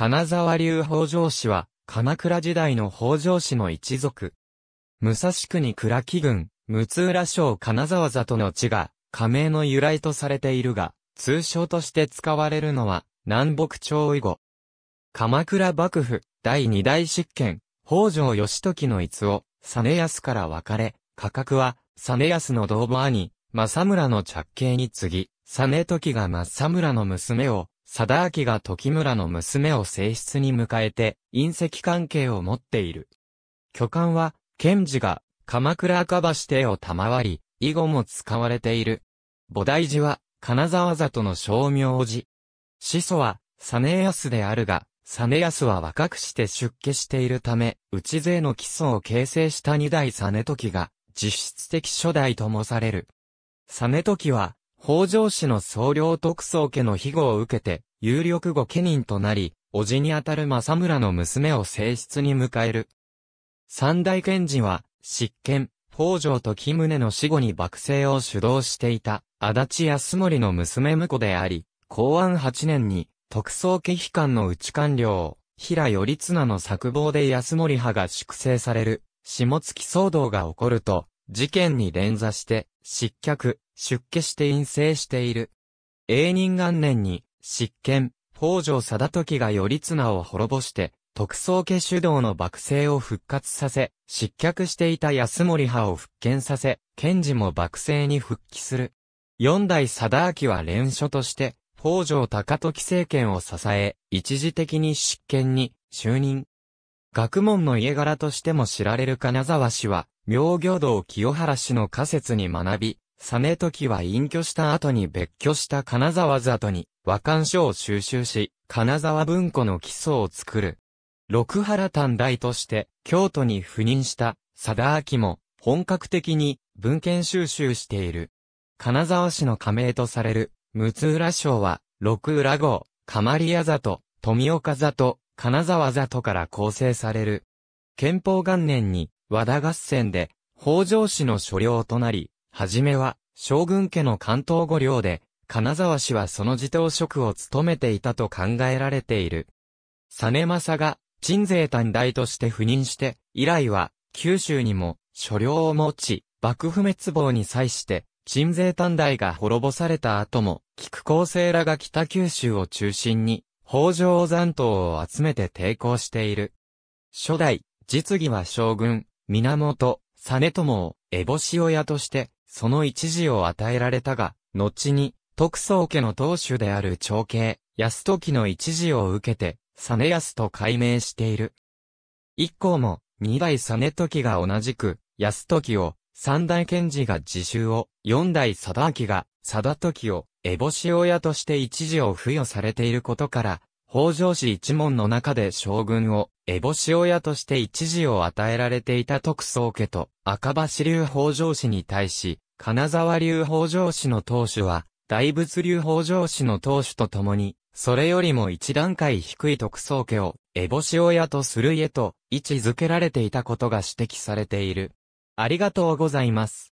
金沢流北条氏は、鎌倉時代の北条氏の一族。武蔵国倉木郡、六浦省金沢里の地が、加盟の由来とされているが、通称として使われるのは、南北朝以後。鎌倉幕府、第二代執権、北条義時の逸を、実康から分かれ、価格は、実康の同母兄、政村の着刑に次ぎ、実時が政村の娘を、貞明が時村の娘を正室に迎えて、隕石関係を持っている。巨漢は、賢治が、鎌倉赤橋邸を賜り、以後も使われている。菩提寺は、金沢里の小名寺。始祖は、実康であるが、実康は若くして出家しているため、内勢の基礎を形成した二代実時が、実質的初代ともされる。実時は、北条氏の総領特捜家の庇護を受けて、有力御家人となり、叔父にあたる政村の娘を正室に迎える。三大賢治は、執権、北条と木宗の死後に幕政を主導していた、足立康盛の娘婿であり、公安8年に、特捜家秘官の内官僚、平頼綱の作望で安盛派が粛清される、下月騒動が起こると、事件に連座して、失脚、出家して陰性している。永仁元年に、執権、北条貞時が頼綱を滅ぼして、特捜家主導の幕政を復活させ、失脚していた安森派を復権させ、賢治も幕政に復帰する。四代貞明は連署として、北条高時政権を支え、一時的に執権に就任。学問の家柄としても知られる金沢氏は、明行道清原氏の仮説に学び、サト時は隠居した後に別居した金沢里に和漢書を収集し、金沢文庫の基礎を作る。六原短大として京都に赴任した佐田明も本格的に文献収集している。金沢市の加盟とされる六浦省は六浦号、マリ屋里、富岡里、金沢里から構成される。憲法元年に和田合戦で北条氏の所領となり、はじめは、将軍家の関東御領で、金沢氏はその自頭職を務めていたと考えられている。実政が、鎮税短大として赴任して、以来は、九州にも、所領を持ち、幕府滅亡に際して、鎮西短大が滅ぼされた後も、菊光生らが北九州を中心に、北条残党を集めて抵抗している。初代、実技は将軍、源、実朝を、烏帽子親として、その一時を与えられたが、後に、徳宗家の当主である長兄、安時の一時を受けて、実安と改名している。一行も、二代実時が同じく、安時を、三代賢治が自習を、四代貞明が、貞時を、烏帽子親として一時を付与されていることから、北条氏一門の中で将軍を、烏帽子親として一時を与えられていた徳宗家と、赤橋流北条氏に対し、金沢流北条氏の当主は、大仏流北条氏の当主と共に、それよりも一段階低い特捜家を、烏帽子親とする家と、位置づけられていたことが指摘されている。ありがとうございます。